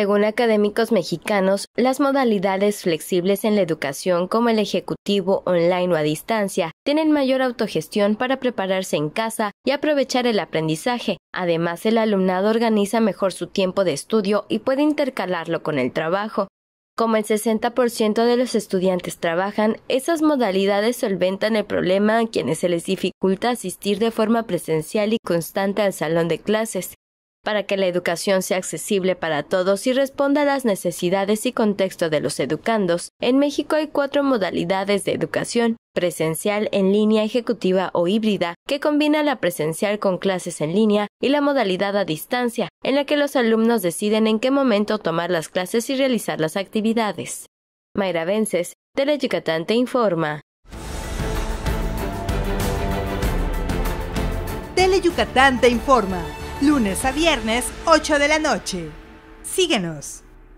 Según académicos mexicanos, las modalidades flexibles en la educación como el ejecutivo online o a distancia tienen mayor autogestión para prepararse en casa y aprovechar el aprendizaje. Además, el alumnado organiza mejor su tiempo de estudio y puede intercalarlo con el trabajo. Como el 60% de los estudiantes trabajan, esas modalidades solventan el problema a quienes se les dificulta asistir de forma presencial y constante al salón de clases para que la educación sea accesible para todos y responda a las necesidades y contexto de los educandos. En México hay cuatro modalidades de educación presencial, en línea, ejecutiva o híbrida, que combina la presencial con clases en línea y la modalidad a distancia, en la que los alumnos deciden en qué momento tomar las clases y realizar las actividades. Mayra Vences, Tele Yucatán te informa. Tele te informa lunes a viernes, 8 de la noche. Síguenos.